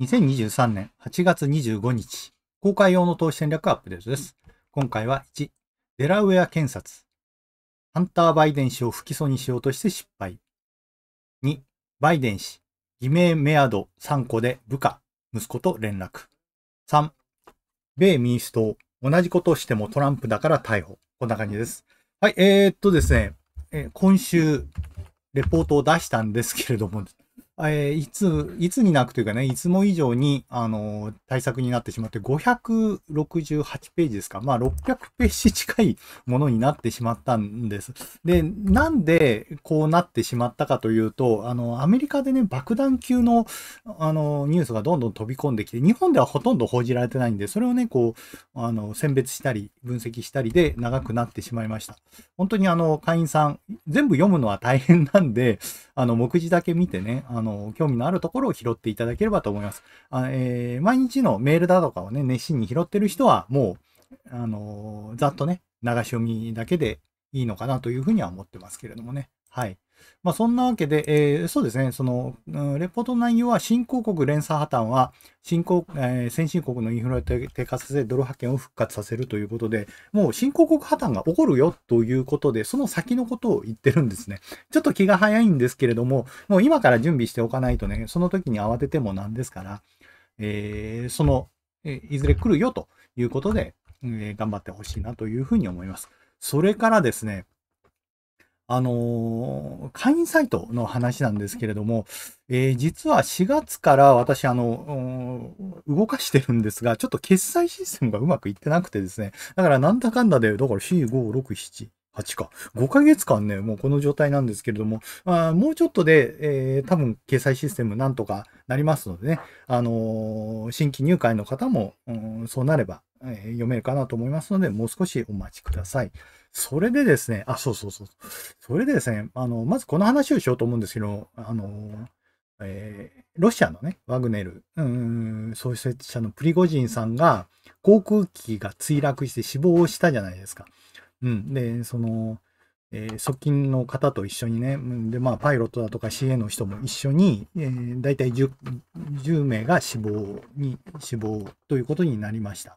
2023年8月25日、公開用の投資戦略アップデートです。今回は1、デラウェア検察。ハンター・バイデン氏を不起訴にしようとして失敗。2、バイデン氏、偽名メアド3個で部下、息子と連絡。3、米民主党、同じことをしてもトランプだから逮捕。こんな感じです。はい、えー、っとですね、えー、今週、レポートを出したんですけれども、えー、いつ、いつになくというかね、いつも以上に、あのー、対策になってしまって、568ページですか。まあ、600ページ近いものになってしまったんです。で、なんでこうなってしまったかというと、あの、アメリカでね、爆弾級の、あの、ニュースがどんどん飛び込んできて、日本ではほとんど報じられてないんで、それをね、こう、あの、選別したり、分析したりで長くなってしまいました。本当にあの、会員さん、全部読むのは大変なんで、あの、目次だけ見てね、あの、興味のあるところを拾っていただければと思います。あえー、毎日のメールだとかをね、熱心に拾ってる人は、もう、あのざっとね、流し読みだけでいいのかなというふうには思ってますけれどもね。はい。まあ、そんなわけで、えー、そうですね、その、レポートの内容は、新興国連鎖破綻は、新興、えー、先進国のインフラを低下させ、ドル派遣を復活させるということで、もう新興国破綻が起こるよということで、その先のことを言ってるんですね。ちょっと気が早いんですけれども、もう今から準備しておかないとね、その時に慌ててもなんですから、えー、その、えいずれ来るよということで、え頑張ってほしいなというふうに思います。それからですね、あのー、会員サイトの話なんですけれども、えー、実は4月から私、あの、動かしてるんですが、ちょっと決済システムがうまくいってなくてですね、だからなんだかんだで、だから4、5、6、7、8か。5ヶ月間ね、もうこの状態なんですけれども、あもうちょっとで、えー、多分、掲載システムなんとかなりますのでね、あのー、新規入会の方も、うん、そうなれば、えー、読めるかなと思いますので、もう少しお待ちください。それでですね、あ、そうそうそう。それでですね、あの、まずこの話をしようと思うんですけど、あの、えー、ロシアのね、ワグネル、うん、創設者のプリゴジンさんが、航空機が墜落して死亡したじゃないですか。うん。で、その、えー、側近の方と一緒にね、で、まあ、パイロットだとか CA の人も一緒に、えー、大体 10, 10名が死亡に、死亡ということになりました。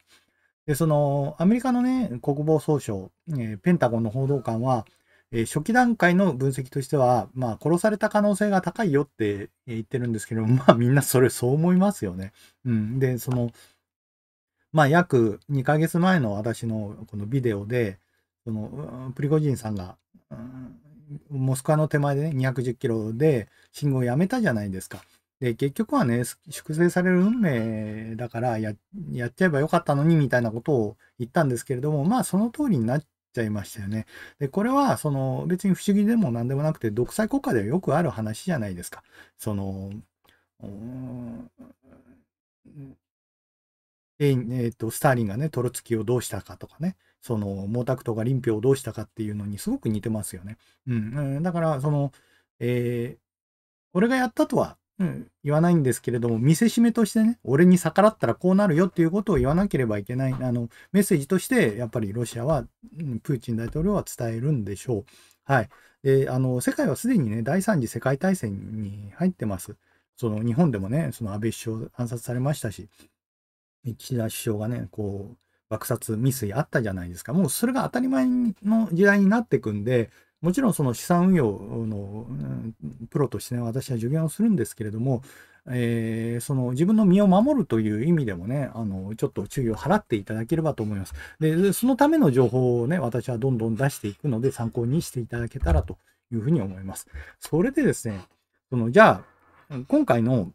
で、その、アメリカのね、国防総省、えー、ペンタゴンの報道官は、えー、初期段階の分析としては、まあ、殺された可能性が高いよって言ってるんですけど、まあ、みんなそれ、そう思いますよね。うん。で、その、まあ、約2ヶ月前の私のこのビデオで、その、プリゴジンさんが、うん、モスクワの手前でね、210キロで信号をやめたじゃないですか。で、結局はね、粛清される運命だからや、やっちゃえばよかったのにみたいなことを言ったんですけれども、まあその通りになっちゃいましたよね。で、これは、その別に不思議でも何でもなくて、独裁国家ではよくある話じゃないですか。その、えー、っと、スターリンがね、トロツキをどうしたかとかね、その毛沢東が林平をどうしたかっていうのにすごく似てますよね。うん。だから、その、えー、俺がやったとは言わないんですけれども、見せしめとしてね、俺に逆らったらこうなるよっていうことを言わなければいけない、あの、メッセージとして、やっぱりロシアは、プーチン大統領は伝えるんでしょう。はい。で、あの、世界はすでにね、第3次世界大戦に入ってます。その、日本でもね、その安倍首相暗殺されましたし、岸田首相がね、こう、爆殺未遂あったじゃないですか。もうそれが当たり前の時代になっていくんで、もちろんその資産運用のプロとしてね、私は助言をするんですけれども、えー、その自分の身を守るという意味でもね、あの、ちょっと注意を払っていただければと思います。で、そのための情報をね、私はどんどん出していくので、参考にしていただけたらというふうに思います。それでですね、その、じゃあ、今回の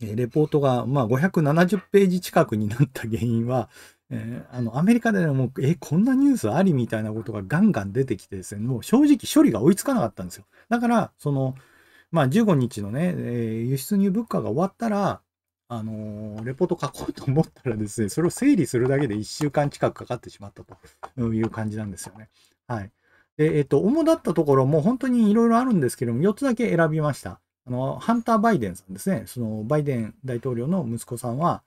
レポートが、まあ、570ページ近くになった原因は、えー、あのアメリカでもえこんなニュースありみたいなことがガンガン出てきてですねもう正直処理が追いつかなかったんですよだからそのまあ15日のね、えー、輸出入物価が終わったらあのー、レポート書こうと思ったらですねそれを整理するだけで1週間近くかかってしまったという感じなんですよねはいでえっ、と主だったところも本当にいろいろあるんですけども4つだけ選びましたあのハンター・バイデンさんですねそのバイデン大統領の息子さんは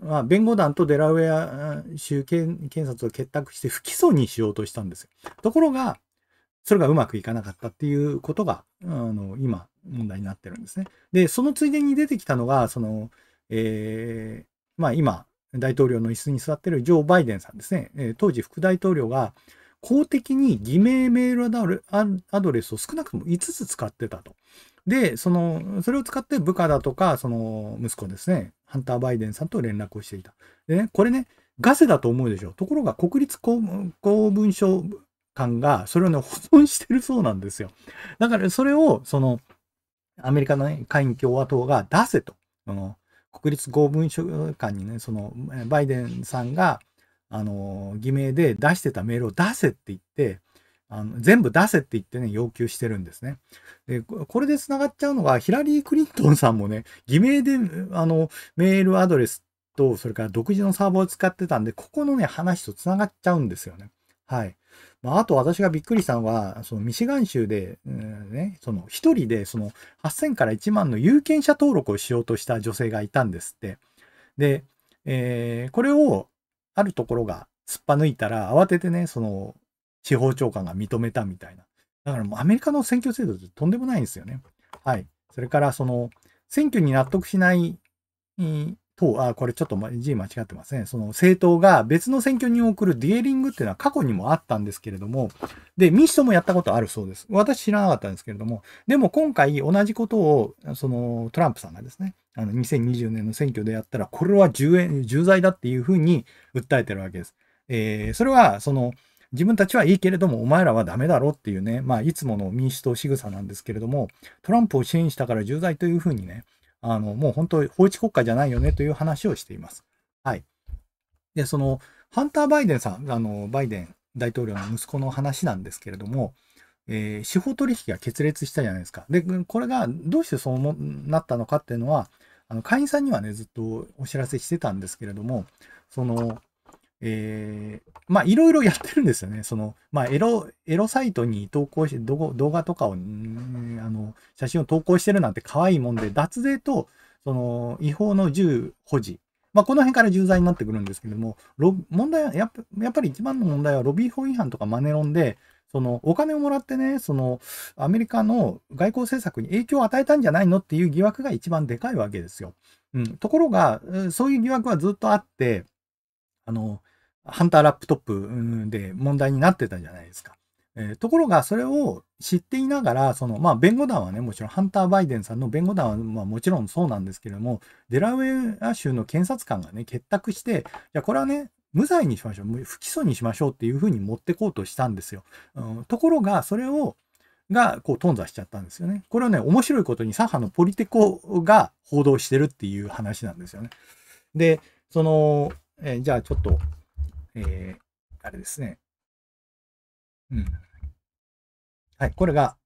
まあ、弁護団とデラウェア州検察を結託して不起訴にしようとしたんですよ。ところが、それがうまくいかなかったっていうことが、あの、今、問題になってるんですね。で、そのついでに出てきたのが、その、えー、まあ今、大統領の椅子に座ってるジョー・バイデンさんですね。えー、当時、副大統領が公的に偽名メールアドレスを少なくとも5つ使ってたと。で、その、それを使って部下だとか、その息子ですね、ハンター・バイデンさんと連絡をしていた。でね、これね、ガセだと思うでしょ。ところが国立公文書館がそれをね、保存してるそうなんですよ。だからそれを、その、アメリカの、ね、下院共和党が出せと。その国立公文書館にね、その、バイデンさんが、あの、偽名で出してたメールを出せって言って、あの全部出せって言ってね、要求してるんですね。で、これで繋がっちゃうのが、ヒラリー・クリントンさんもね、偽名で、あの、メールアドレスと、それから独自のサーバーを使ってたんで、ここのね、話と繋がっちゃうんですよね。はい。まあ、あと私がびっくりしたのは、そのミシガン州で、うん、ね、その一人でその8000から1万の有権者登録をしようとした女性がいたんですって。で、えー、これをあるところが突っぱ抜いたら、慌ててね、その司法長官が認めたみたいな。だからもうアメリカの選挙制度ってとんでもないんですよね。はい。それからその選挙に納得しない党、あ、これちょっと字間違ってますね。その政党が別の選挙に送るディエリングっていうのは過去にもあったんですけれども、で、民主党もやったことあるそうです。私知らなかったんですけれども、でも今回同じことを、そのトランプさんがですね、あの2020年の選挙でやったら、これは重重罪だっていうふうに訴えてるわけです。えー、それは、その、自分たちはいいけれども、お前らはダメだろっていうね、まあ、いつもの民主党仕草なんですけれども、トランプを支援したから重罪というふうにね、あの、もう本当、法治国家じゃないよねという話をしています。はい。で、その、ハンター・バイデンさん、あの、バイデン大統領の息子の話なんですけれども、えー、司法取引が決裂したじゃないですか。で、これがどうしてそうなったのかっていうのは、あの会員さんにはね、ずっとお知らせしてたんですけれども、その、えー、まあいろいろやってるんですよね。その、まあエロ、エロサイトに投稿して、動画とかを、あの、写真を投稿してるなんて可愛いもんで、脱税と、その、違法の銃保持。まあこの辺から重罪になってくるんですけども、問題はやっぱ、やっぱり一番の問題はロビー法違反とかマネロンで、そのお金をもらってね、そのアメリカの外交政策に影響を与えたんじゃないのっていう疑惑が一番でかいわけですよ。うん、ところが、そういう疑惑はずっとあって、あの、ハンターラップトップで問題になってたじゃないですか。えー、ところが、それを知っていながら、その、まあ、弁護団はね、もちろん、ハンター・バイデンさんの弁護団は、まあ、もちろんそうなんですけれども、デラウェア州の検察官がね、結託して、いや、これはね、無罪にしましょう、不起訴にしましょうっていうふうに持ってこうとしたんですよ。うん、ところが、それを、が、こう、頓挫しちゃったんですよね。これはね、面白いことに、左派のポリテコが報道してるっていう話なんですよね。で、その、えー、じゃあ、ちょっと、えー、あれですね。うん。はい、これが、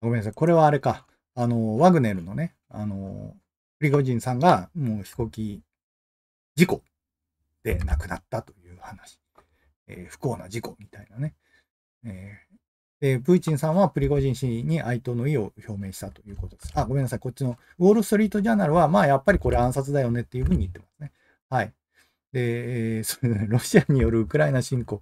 ごめんなさい、これはあれか。あの、ワグネルのね、あの、プリゴジンさんがもう飛行機事故で亡くなったという話。えー、不幸な事故みたいなね。えーで、プーチンさんはプリゴジン氏に哀悼の意を表明したということです。あ、ごめんなさい。こっちのウォール・ストリート・ジャーナルは、まあ、やっぱりこれ暗殺だよねっていうふうに言ってますね。はい。で、えー、ロシアによるウクライナ侵攻、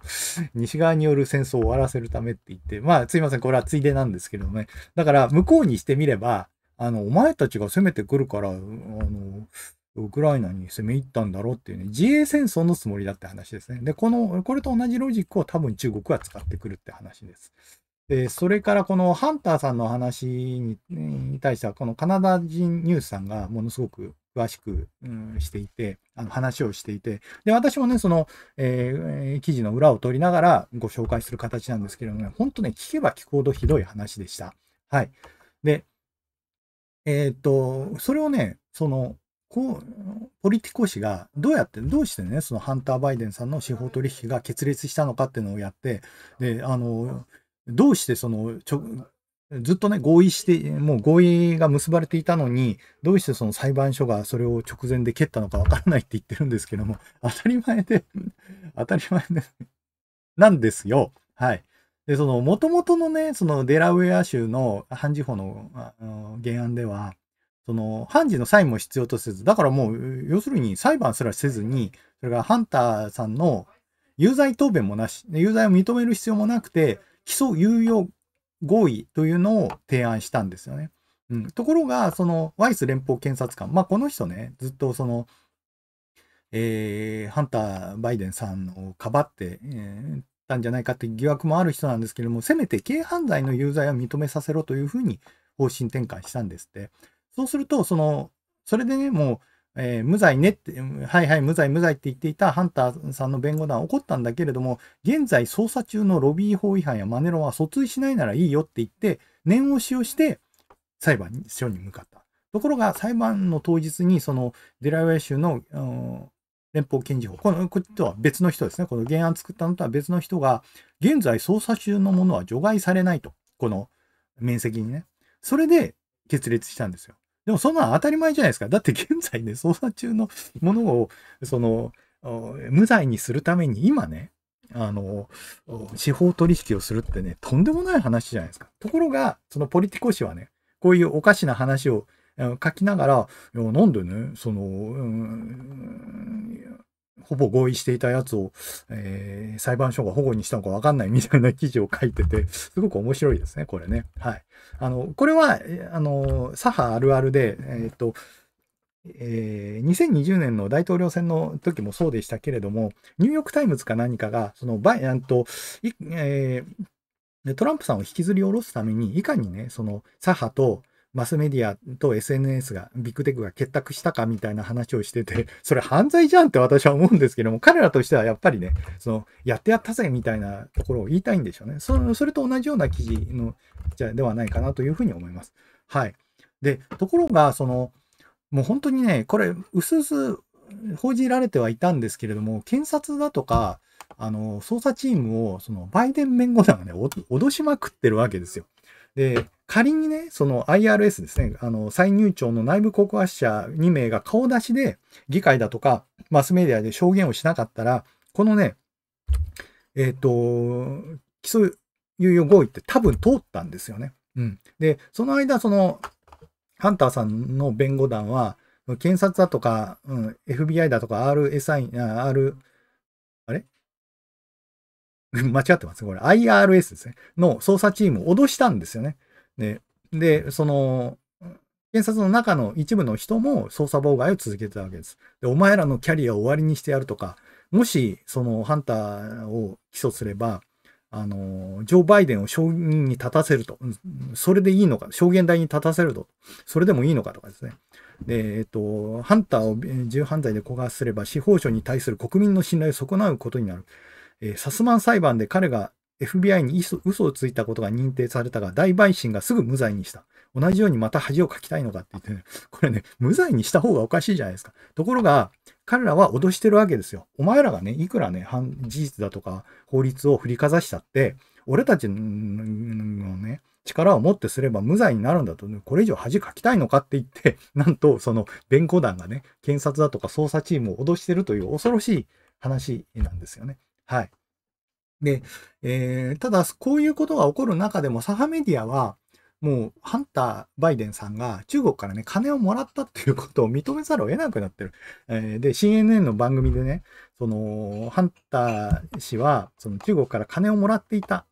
西側による戦争を終わらせるためって言って、まあ、すいません、これはついでなんですけどね。だから、向こうにしてみれば、あの、お前たちが攻めてくるから、あの、ウクライナに攻め入ったんだろうっていうね、自衛戦争のつもりだって話ですね。で、この、これと同じロジックを多分中国は使ってくるって話です。で、それからこのハンターさんの話に対しては、このカナダ人ニュースさんがものすごく詳しく、うん、していて、あの話をしていて、で、私もね、その、えー、記事の裏を取りながらご紹介する形なんですけれどもね、本当ね、聞けば聞くほどひどい話でした。はい。で、えー、っと、それをね、その、こう、ポリティコ氏がどうやって、どうしてね、そのハンター・バイデンさんの司法取引が決裂したのかっていうのをやって、で、あの、どうしてその、ちょずっとね、合意して、もう合意が結ばれていたのに、どうしてその裁判所がそれを直前で蹴ったのかわからないって言ってるんですけども、当たり前で 当たり前でなんですよ。はい。で、その、元々のね、そのデラウェア州の判事法の原案では、その、判事のサインも必要とせず、だからもう、要するに裁判すらせずに、それからハンターさんの有罪答弁もなし、有罪を認める必要もなくて、起訴猶予合意というのを提案したんですよね。うん、ところが、そのワイス連邦検察官、まあ、この人ね、ずっとその、えー、ハンター・バイデンさんをかばって、えー、たんじゃないかって疑惑もある人なんですけれども、せめて軽犯罪の有罪は認めさせろというふうに方針転換したんですって。そうすると、その、それでね、もう、えー、無罪ねって、はいはい、無罪、無罪って言っていたハンターさんの弁護団は怒ったんだけれども、現在捜査中のロビー法違反やマネロンは訴追しないならいいよって言って、念押しをして裁判所に向かった。ところが、裁判の当日に、そのデラウェア州の、うん、連邦検事法、このことは別の人ですね、この原案作ったのとは別の人が、現在捜査中のものは除外されないと、この面積にね。それで決裂したんですよ。でもそんな当たり前じゃないですか。だって現在ね、捜査中のものを、その、無罪にするために今ね、あの、司法取引をするってね、とんでもない話じゃないですか。ところが、そのポリティコ氏はね、こういうおかしな話を書きながら、なんでね、その、うん、ほぼ合意していたやつを、えー、裁判所が保護にしたのかわかんないみたいな記事を書いてて、すごく面白いですね、これね。はい。あの、これは、あの、左派あるあるで、えー、っと、えー、2020年の大統領選の時もそうでしたけれども、ニューヨーク・タイムズか何かが、そのバイ、あと、えー、トランプさんを引きずり下ろすために、いかにね、その左派と、マスメディアと SNS が、ビッグテックが結託したかみたいな話をしてて、それ犯罪じゃんって私は思うんですけども、彼らとしてはやっぱりね、その、やってやったぜみたいなところを言いたいんでしょうね。そそれと同じような記事の、じゃではないかなというふうに思います。はい。で、ところが、その、もう本当にね、これ、うすうす報じられてはいたんですけれども、検察だとか、あの、捜査チームを、その、バイデン弁護団がね、脅しまくってるわけですよ。で、仮にね、その IRS ですね、あの、再入庁の内部告発者2名が顔出しで議会だとかマスメディアで証言をしなかったら、このね、えっ、ー、と、起訴猶予合意って多分通ったんですよね。うん。で、その間、その、ハンターさんの弁護団は、検察だとか、うん、FBI だとか RSI、R、あれ 間違ってますこれ IRS ですね。の捜査チームを脅したんですよね。ね、で、その、検察の中の一部の人も捜査妨害を続けてたわけです。で、お前らのキャリアを終わりにしてやるとか、もし、そのハンターを起訴すれば、あの、ジョー・バイデンを証人に立たせると。それでいいのか。証言台に立たせると。それでもいいのかとかですね。で、えっと、ハンターを重犯罪で告発すれば司法省に対する国民の信頼を損なうことになる。えー、サスマン裁判で彼が FBI に嘘をついたことが認定されたが、大陪審がすぐ無罪にした。同じようにまた恥をかきたいのかって言ってね、これね、無罪にした方がおかしいじゃないですか。ところが、彼らは脅してるわけですよ。お前らがね、いくらね、事実だとか法律を振りかざしたって、俺たちのね、力を持ってすれば無罪になるんだと、ね、これ以上恥かきたいのかって言って、なんとその弁護団がね、検察だとか捜査チームを脅してるという恐ろしい話なんですよね。はい。で、えー、ただ、こういうことが起こる中でも、左派メディアは、もう、ハンター・バイデンさんが中国からね、金をもらったっていうことを認めざるを得なくなってる。えー、で、CNN の番組でね、その、ハンター氏は、その中国から金をもらっていた。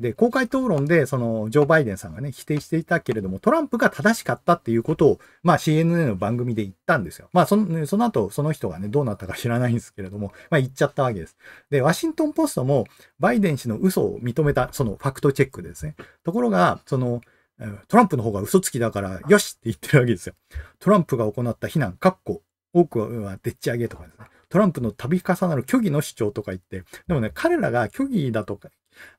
で、公開討論で、その、ジョー・バイデンさんがね、否定していたけれども、トランプが正しかったっていうことを、まあ、CNN の番組で言ったんですよ。まあ、その、その後、その人がね、どうなったか知らないんですけれども、まあ、言っちゃったわけです。で、ワシントン・ポストも、バイデン氏の嘘を認めた、その、ファクトチェックですね。ところが、その、トランプの方が嘘つきだから、よしって言ってるわけですよ。トランプが行った非難、かっこ、多くはでっち上げとかですね。トランプの度重なる虚偽の主張とか言って、でもね、彼らが虚偽だとか、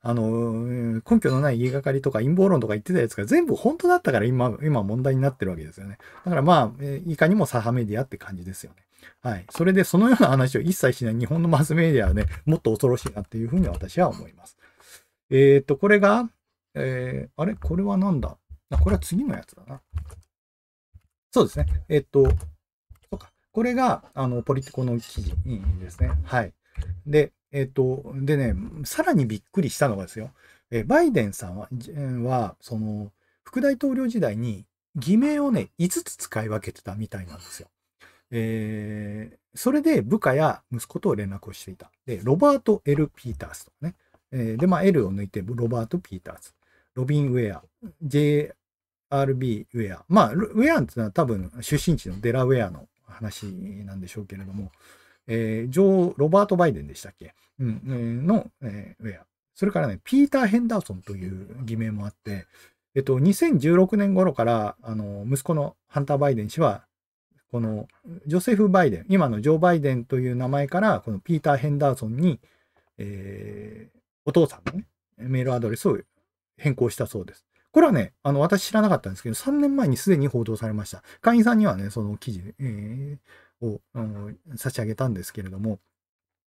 あの、根拠のない言いがかりとか陰謀論とか言ってたやつが全部本当だったから今、今問題になってるわけですよね。だからまあ、いかにもサハメディアって感じですよね。はい。それでそのような話を一切しない日本のマスメディアはね、もっと恐ろしいなっていうふうに私は思います。えっ、と、これが、えー、あれこれは何だあ、これは次のやつだな。そうですね。えっ、と、そうか。これが、あの、ポリティコの記事ですね。はい。で、えっ、と、でね、さらにびっくりしたのがですよ、えバイデンさんは、はその、副大統領時代に偽名をね、5つ使い分けてたみたいなんですよ。えー、それで部下や息子と連絡をしていた。で、ロバート・ L・ ピータースとかね。えー、で、まあ、L を抜いて、ロバート・ピータース。ロビン・ウェア。JRB・ ウェア。まあ、ウェアっていうのは多分出身地のデラウェアの話なんでしょうけれども、えー、ジョー・ロバート・バイデンでしたっけ、うん、の、えー、ウェア。それからね、ピーター・ヘンダーソンという偽名もあって、えっと、2016年頃から、あの、息子のハンター・バイデン氏は、このジョセフ・バイデン、今のジョー・バイデンという名前から、このピーター・ヘンダーソンに、えー、お父さんのね、メールアドレスを変更したそうです。これはね、あの、私知らなかったんですけど、3年前にすでに報道されました。会員さんにはね、その記事、えー、を、うん、差し上げたんですけれども、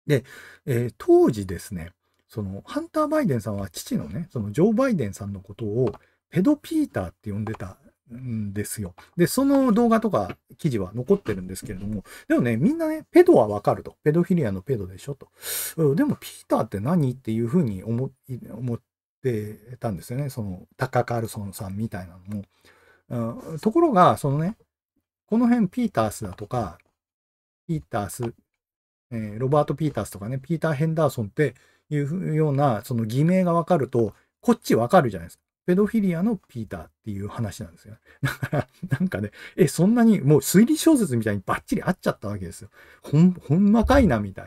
で、えー、当時ですね、そのハンター・バイデンさんは父のね、そのジョー・バイデンさんのことをペド・ピーターって呼んでたんですよ。で、その動画とか記事は残ってるんですけれども、でもね、みんなね、ペドはわかると。ペドフィリアのペドでしょと。でも、ピーターって何っていうふうに思ってたんですよね。その、タカ・カールソンさんみたいなのも。うん、ところが、そのね、この辺ピータースだとか、ピータース、えー、ロバート・ピータースとかね、ピーター・ヘンダーソンっていうような、その偽名がわかると、こっちわかるじゃないですか。ペドフィリアのピーターっていう話なんですよ。だから、なんかね、え、そんなにもう推理小説みたいにバッチリ合っちゃったわけですよ。ほん、ほんまかいな、みたい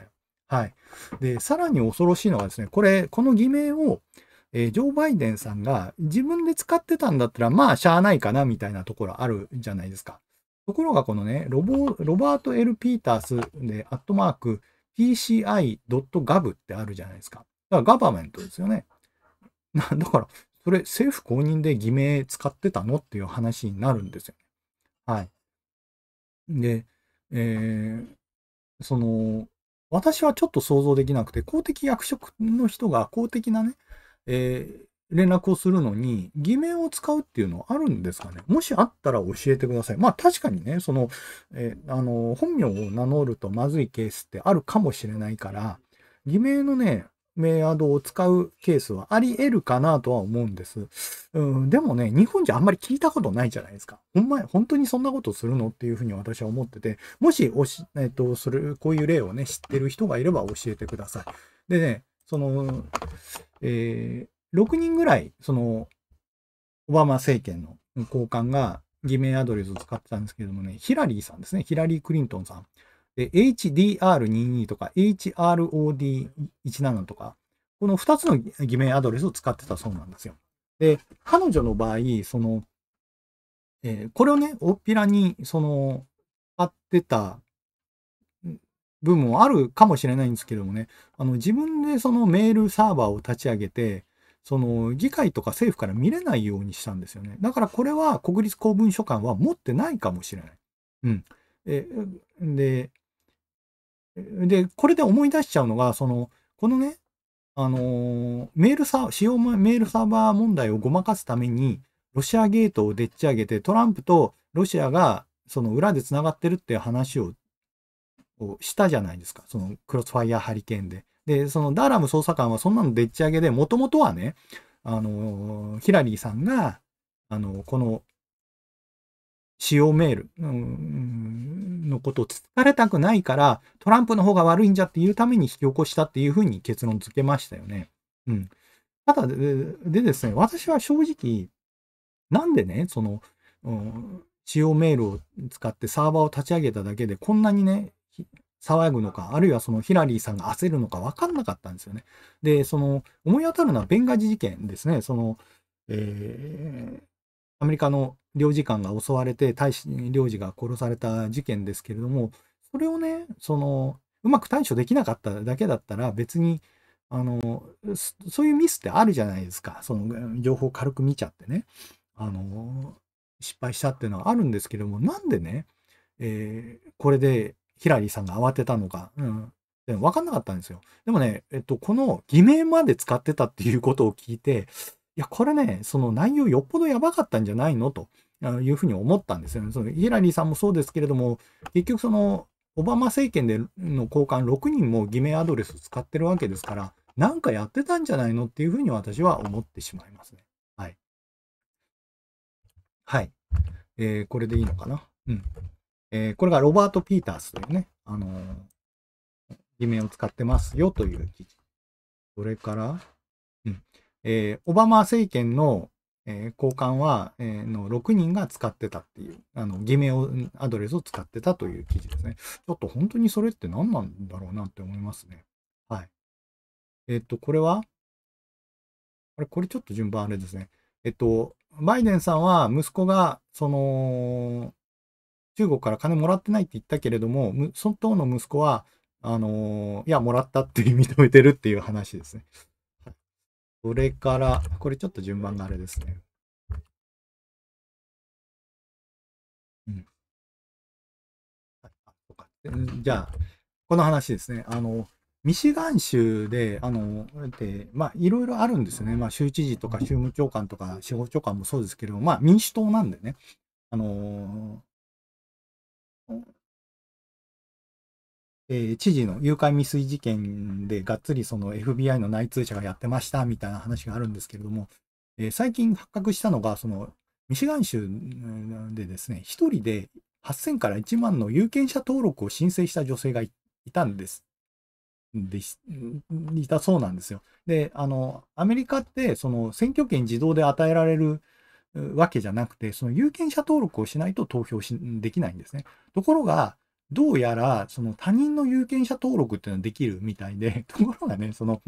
な。はい。で、さらに恐ろしいのがですね、これ、この偽名を、えー、ジョー・バイデンさんが自分で使ってたんだったら、まあ、しゃあないかな、みたいなところあるじゃないですか。ところがこのね、ロボロバート・ L・ ピータースで、アットマーク、pci.gov ってあるじゃないですか。だからガバメントですよね。だから、それ政府公認で偽名使ってたのっていう話になるんですよね。はい。で、えー、その、私はちょっと想像できなくて、公的役職の人が公的なね、えー、連絡をするのに、偽名を使うっていうのはあるんですかねもしあったら教えてください。まあ確かにね、その、えあの、本名を名乗るとまずいケースってあるかもしれないから、偽名のね、名アドを使うケースはあり得るかなとは思うんです。うん、でもね、日本じゃあんまり聞いたことないじゃないですか。ほんま、本当にそんなことするのっていうふうに私は思ってて、もし、おし、えっ、と、する、こういう例をね、知ってる人がいれば教えてください。でね、その、えー6人ぐらい、その、オバマ政権の高官が偽名アドレスを使ってたんですけどもね、ヒラリーさんですね、ヒラリー・クリントンさん。で、HDR22 とか HROD17 とか、この2つの偽名アドレスを使ってたそうなんですよ。で、彼女の場合、その、えー、これをね、おっぴらに、その、あってた部分もあるかもしれないんですけどもね、あの、自分でそのメールサーバーを立ち上げて、その議会とか政府から見れないようにしたんですよね。だからこれは国立公文書館は持ってないかもしれない。うん。えで、で、これで思い出しちゃうのが、その、このね、あのー、メールサ使用メールサーバー問題をごまかすために、ロシアゲートをでっち上げて、トランプとロシアがその裏でつながってるっていう話をしたじゃないですか。そのクロスファイアハリケーンで。で、そのダーラム捜査官はそんなのでっち上げで、もともとはね、あの、ヒラリーさんが、あの、この、使用メールのことをつかれたくないから、トランプの方が悪いんじゃっていうために引き起こしたっていうふうに結論付けましたよね。うん。ただででですね、私は正直、なんでね、その、うん、使用メールを使ってサーバーを立ち上げただけで、こんなにね、騒ぐのか、あるいはそのヒラリーさんが焦るのか分かんなかったんですよね。で、その思い当たるのはベンガジ事件ですね。その、えー、アメリカの領事館が襲われて、大使領事が殺された事件ですけれども、それをね、その、うまく対処できなかっただけだったら別に、あの、そういうミスってあるじゃないですか。その、情報軽く見ちゃってね。あの、失敗したっていうのはあるんですけれども、なんでね、えー、これでヒラリーさんが慌てたのか、うん、でも分かんなかったんですよ。でもね、えっと、この偽名まで使ってたっていうことを聞いて、いや、これね、その内容よっぽどやばかったんじゃないのというふうに思ったんですよね。そのヒラリーさんもそうですけれども、結局その、オバマ政権での交換6人も偽名アドレスを使ってるわけですから、なんかやってたんじゃないのっていうふうに私は思ってしまいますね。はい。はい。えー、これでいいのかなうん。えー、これがロバート・ピータースというね、あのー、偽名を使ってますよという記事。それから、うん、えー、オバマ政権の、えー、高は、えー、の6人が使ってたっていう、あの、偽名を、アドレスを使ってたという記事ですね。ちょっと本当にそれって何なんだろうなって思いますね。はい。えっ、ー、と、これは、あれ、これちょっと順番あれですね。えっと、バイデンさんは息子が、その、中国から金もらってないって言ったけれども、その党の息子は、あのー、いや、もらったって認めてるっていう話ですね。それから、これちょっと順番があれですね。うん。じゃあ、この話ですね。あの、ミシガン州で、あの、で、まあ、いろいろあるんですよね。まあ、州知事とか州務長官とか司法長官もそうですけれども、まあ、民主党なんでね。あのえー、知事の誘拐未遂事件でがっつりその FBI の内通者がやってましたみたいな話があるんですけれども、えー、最近発覚したのが、そのミシガン州でですね、1人で8000から1万の有権者登録を申請した女性がいたんです。でいたそうなんですよ。で、あの、アメリカって、その選挙権自動で与えられるわけじゃなくて、その有権者登録をしないと投票しできないんですね。ところが、どうやら、その他人の有権者登録っていうのはできるみたいで、ところがね、その、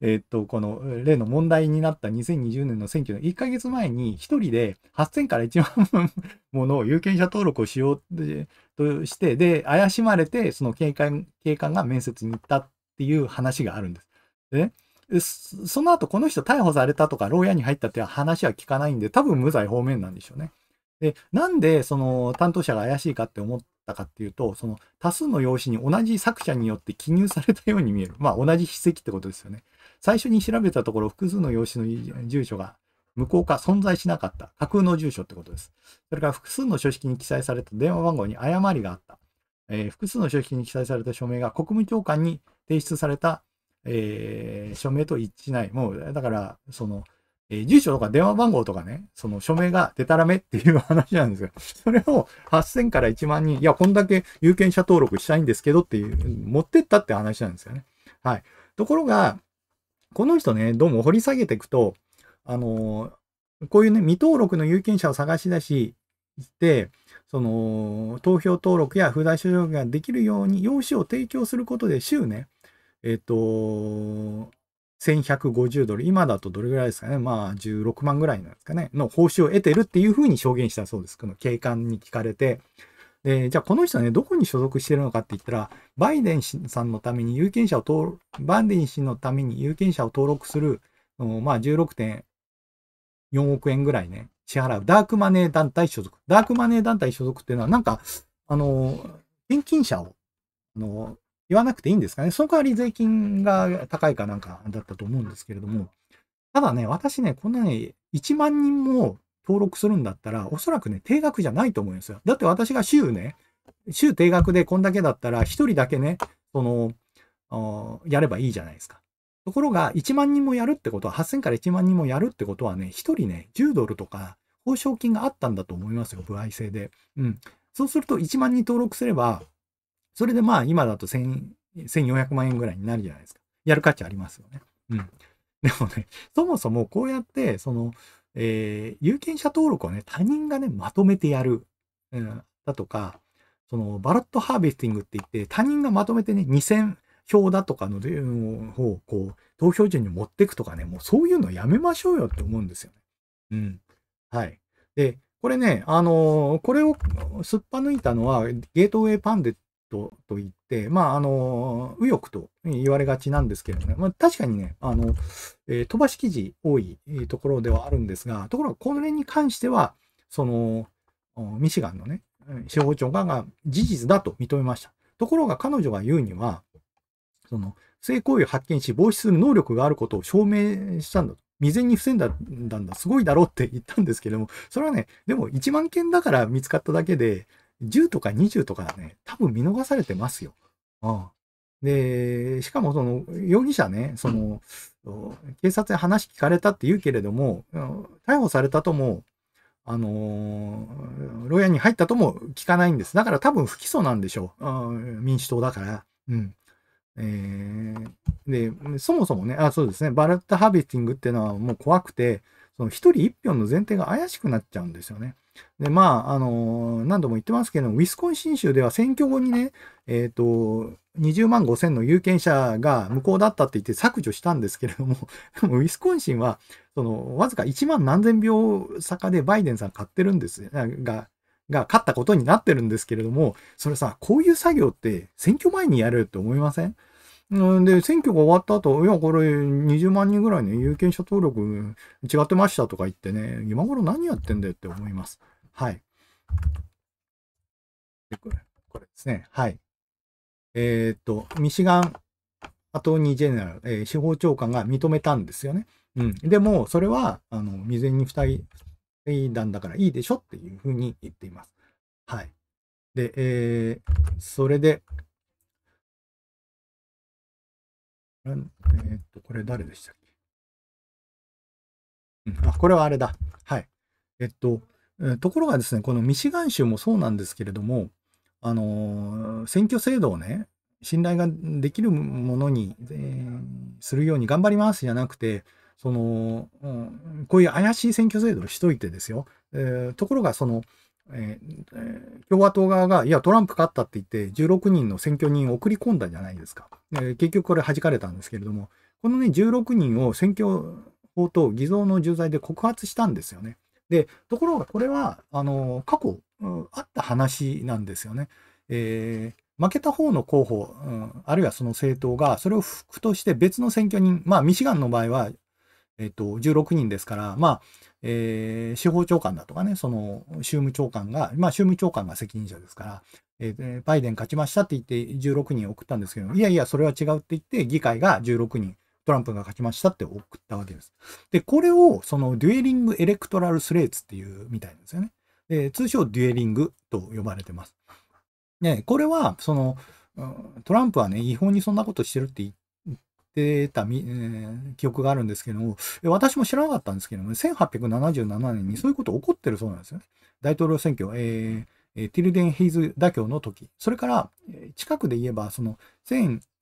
えー、っと、この例の問題になった2020年の選挙の1ヶ月前に、1人で8000から1万もの有権者登録をしようとして、で、怪しまれて、その警官警官が面接に行ったっていう話があるんです。で、ね、その後この人逮捕されたとか、牢屋に入ったって話は聞かないんで、多分無罪方面なんでしょうね。で、なんでその担当者が怪しいかって思ったかっていうと、その多数の用紙に同じ作者によって記入されたように見える。まあ同じ筆跡ってことですよね。最初に調べたところ、複数の用紙の住所が無効化、存在しなかった。架空の住所ってことです。それから複数の書式に記載された電話番号に誤りがあった。えー、複数の書式に記載された署名が国務長官に提出されたえー、署名と一致しない。もう、だから、その、えー、住所とか電話番号とかね、その署名がでたらめっていう話なんですよ。それを8000から1万人、いや、こんだけ有権者登録したいんですけどっていう、持ってったって話なんですよね。はい。ところが、この人ね、どうも掘り下げていくと、あのー、こういうね、未登録の有権者を探し出し、て、その、投票登録や不在所属ができるように、用紙を提供することで、週ね、えっ、と、1150ドル、今だとどれぐらいですかね、まあ16万ぐらいなんですかね、の報酬を得てるっていうふうに証言したそうです。この警官に聞かれて。で、じゃあこの人はね、どこに所属してるのかって言ったら、バイデンさんのために有権者を登バイデン氏のために有権者を登録する、まあ16.4億円ぐらいね、支払う。ダークマネー団体所属。ダークマネー団体所属っていうのは、なんか、あの、献金者を、あの、言わなくていいんですかね。その代わり税金が高いかなんかだったと思うんですけれども、ただね、私ね、こんなね、1万人も登録するんだったら、おそらくね、定額じゃないと思うんですよ。だって私が週ね、週定額でこんだけだったら、1人だけね、その、やればいいじゃないですか。ところが、1万人もやるってことは、8000から1万人もやるってことはね、1人ね、10ドルとか、報奨金があったんだと思いますよ、歩合制で。うん。そうすると、1万人登録すれば、それでまあ今だと1400万円ぐらいになるじゃないですか。やる価値ありますよね。うん。でもね、そもそもこうやって、その、えー、有権者登録をね、他人がね、まとめてやる。うん、だとか、その、バラットハーベスティングって言って、他人がまとめてね、2000票だとかの方をこう、投票所に持っていくとかね、もうそういうのやめましょうよって思うんですよね。うん。はい。で、これね、あのー、これをすっぱ抜いたのは、ゲートウェイパンデットといって、まあ、あの、右翼と言われがちなんですけれどもね、まあ、確かにね、あの、えー、飛ばし記事多いところではあるんですが、ところが、この辺に関しては、その、ミシガンのね、司法長官が事実だと認めました。ところが、彼女が言うには、その、性行為を発見し防止する能力があることを証明したんだと。未然に防んだんだ、すごいだろうって言ったんですけれども、それはね、でも1万件だから見つかっただけで、10とか20とかね、多分見逃されてますよ。で、しかもその容疑者ね、その、警察に話聞かれたって言うけれども、逮捕されたとも、あのー、牢屋に入ったとも聞かないんです。だから多分不起訴なんでしょう。民主党だから。うん。えー、で、そもそもね、あ、そうですね、バラットハーベティングっていうのはもう怖くて、その一人一票の前提が怪しくなっちゃうんですよね。で、まあ、あのー、何度も言ってますけど、ウィスコンシン州では選挙後にね、えっ、ー、と、20万5 0の有権者が無効だったって言って削除したんですけれども、でもウィスコンシンは、その、わずか1万何千票差でバイデンさん買ってるんですが、が勝ったことになってるんですけれども、それさ、こういう作業って選挙前にやるって思いませんで、選挙が終わった後、いや、これ20万人ぐらいね、有権者登録違ってましたとか言ってね、今頃何やってんだよって思います。はい。これこれですね。はい。えー、っと、ミシガンアトーニー・ジェネラル、えー、司法長官が認めたんですよね。うん。でも、それは、あの、未然に二人なんだからいいでしょっていうふうに言っています。はい。で、えー、それで、えー、っと、これ誰でしたっけ、うん、あ、これはあれだ。はい。えっと、ところがですね、このミシガン州もそうなんですけれども、あのー、選挙制度をね、信頼ができるものに、えー、するように頑張りますじゃなくて、その、うん、こういう怪しい選挙制度をしといてですよ。えー、ところが、その、えー、共和党側が、いや、トランプ勝ったって言って、16人の選挙人を送り込んだじゃないですか。えー、結局これ弾かれたんですけれども、このね、16人を選挙法と偽造の重罪で告発したんですよね。で、ところがこれは、あの、過去、うん、あった話なんですよね。えー、負けた方の候補、うん、あるいはその政党が、それを不服として別の選挙人、まあ、ミシガンの場合は、えっ、ー、と、16人ですから、まあ、えー、司法長官だとかね、その州務長官が、まあ務長官が責任者ですから、えー、バイデン勝ちましたって言って16人送ったんですけど、いやいや、それは違うって言って、議会が16人、トランプが勝ちましたって送ったわけです。で、これを、そのデュエリング・エレクトラル・スレーツっていうみたいなんですよね。で、通称デュエリングと呼ばれてます。ね、これは、その、トランプはね、違法にそんなことしてるって言って、ってた、えー、記憶があるんですけども、私も知らなかったんですけども、1877年にそういうこと起こってるそうなんですよね。大統領選挙、えー、ティルデン・ヘイズ妥協の時、それから近くで言えば、その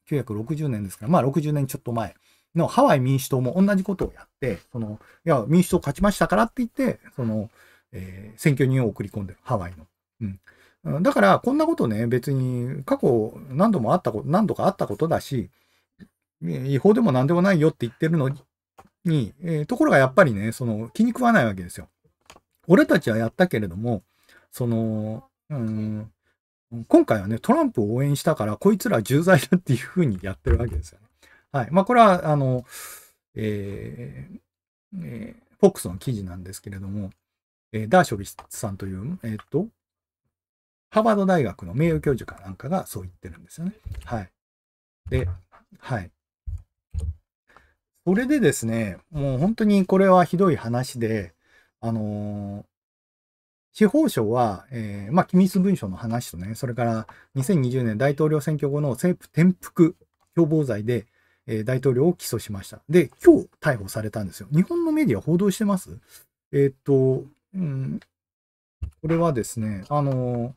1960年ですから、まあ60年ちょっと前のハワイ民主党も同じことをやって、その、いや、民主党勝ちましたからって言って、その、えー、選挙人を送り込んでる、ハワイの。うん。だから、こんなことね、別に過去何度もあったこと、何度かあったことだし、違法でも何でもないよって言ってるのに、えー、ところがやっぱりね、その気に食わないわけですよ。俺たちはやったけれども、その、うん、今回はね、トランプを応援したから、こいつら重罪だっていうふうにやってるわけですよね。はい。まあ、これは、あの、えー、えー、フォックスの記事なんですけれども、えー、ダーショビスさんという、えっ、と、ハーバード大学の名誉教授かなんかがそう言ってるんですよね。はい。で、はい。それでですね、もう本当にこれはひどい話で、あのー、司法省は、えー、まあ、機密文書の話とね、それから2020年大統領選挙後の政府転覆共謀罪で、えー、大統領を起訴しました。で、今日逮捕されたんですよ。日本のメディア報道してますえー、っと、うん、これはですね、あの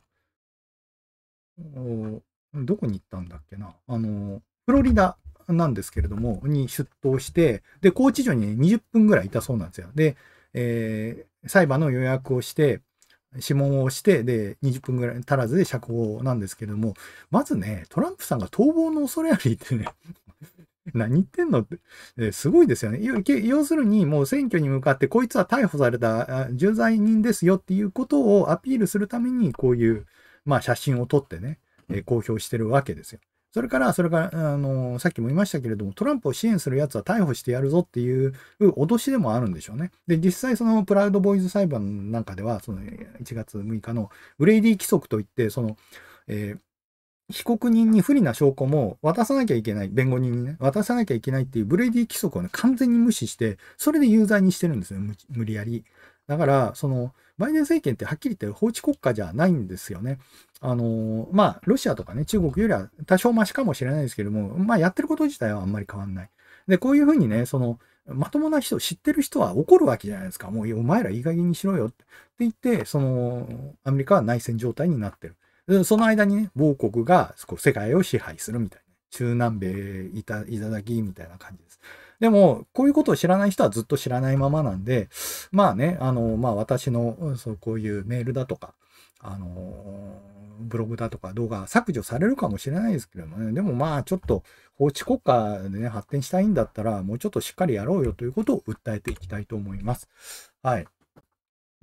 どこに行ったんだっけな、あのフロリダなんですけれども、に出頭して、で、拘置所に、20分ぐらいいたそうなんですよ。で、えー、裁判の予約をして、指紋をして、で、20分ぐらい足らずで釈放なんですけれども、まずね、トランプさんが逃亡の恐れありってね 何言ってんのって、えすごいですよね。要するに、もう選挙に向かって、こいつは逮捕された重罪人ですよっていうことをアピールするために、こういう、まあ、写真を撮ってね、え公表してるわけですよ。それから、それから、あの、さっきも言いましたけれども、トランプを支援する奴は逮捕してやるぞっていう脅しでもあるんでしょうね。で、実際そのプラウドボーイズ裁判なんかでは、その1月6日のブレイディ規則といって、その、えー被告人に不利な証拠も渡さなきゃいけない、弁護人にね、渡さなきゃいけないっていうブレイディ規則をね、完全に無視して、それで有罪にしてるんですよ、無理やり。だから、その、バイデン政権ってはっきり言って法治国家じゃないんですよね。あのまあ、ロシアとかね、中国よりは多少マシかもしれないですけども、まあ、やってること自体はあんまり変わんない。で、こういうふうにね、その、まともな人、知ってる人は怒るわけじゃないですか。もう、お前らいい加減にしろよって言って、その、アメリカは内戦状態になってる。その間にね、某国がこう世界を支配するみたいな。中南米いたいただきみたいな感じです。でも、こういうことを知らない人はずっと知らないままなんで、まあね、あの、まあ私の、そう、こういうメールだとか、あの、ブログだとか動画削除されるかもしれないですけどもね、でもまあちょっと法治国家でね、発展したいんだったら、もうちょっとしっかりやろうよということを訴えていきたいと思います。はい。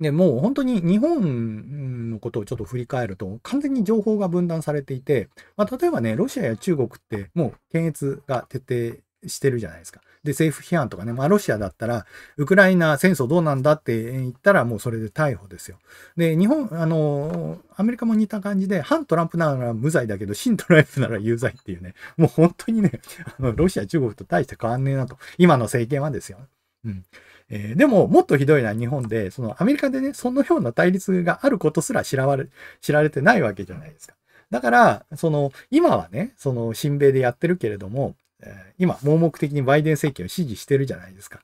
で、もう本当に日本のことをちょっと振り返ると、完全に情報が分断されていて、まあ、例えばね、ロシアや中国ってもう検閲が徹底してるじゃないですか。で、政府批判とかね、まあ、ロシアだったら、ウクライナ戦争どうなんだって言ったら、もうそれで逮捕ですよ。で、日本、あの、アメリカも似た感じで、反トランプなら無罪だけど、新トランプなら有罪っていうね、もう本当にね、あのロシア、中国と大して変わんねえなと、今の政権はですよ。うん。えー、でも、もっとひどいのは日本で、そのアメリカでね、そのような対立があることすら知られ、知られてないわけじゃないですか。だから、その、今はね、その、親米でやってるけれども、え今、盲目的にバイデン政権を支持してるじゃないですか。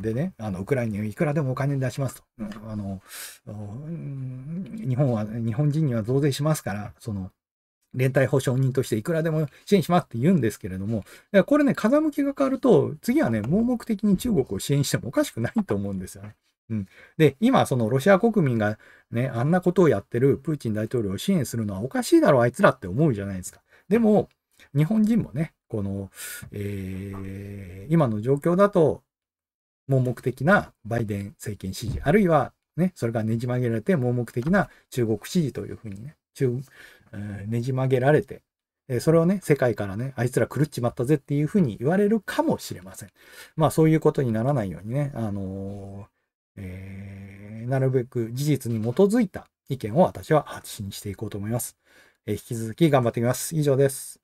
でね、あの、ウクライナにいくらでもお金出しますと。あの、日本は、日本人には増税しますから、その、連帯保証人としていくらでも支援しますって言うんですけれども、これね、風向きが変わると、次はね、盲目的に中国を支援してもおかしくないと思うんですよね。うん、で、今、そのロシア国民がね、あんなことをやってるプーチン大統領を支援するのはおかしいだろう、あいつらって思うじゃないですか。でも、日本人もね、この、えー、今の状況だと、盲目的なバイデン政権支持、あるいは、ね、それがねじ曲げられて盲目的な中国支持というふうにね、中ねじ曲げられて、えー、それをね、世界からね、あいつら狂っちまったぜっていうふうに言われるかもしれません。まあそういうことにならないようにね、あのー、えー、なるべく事実に基づいた意見を私は発信していこうと思います。えー、引き続き頑張ってみます。以上です。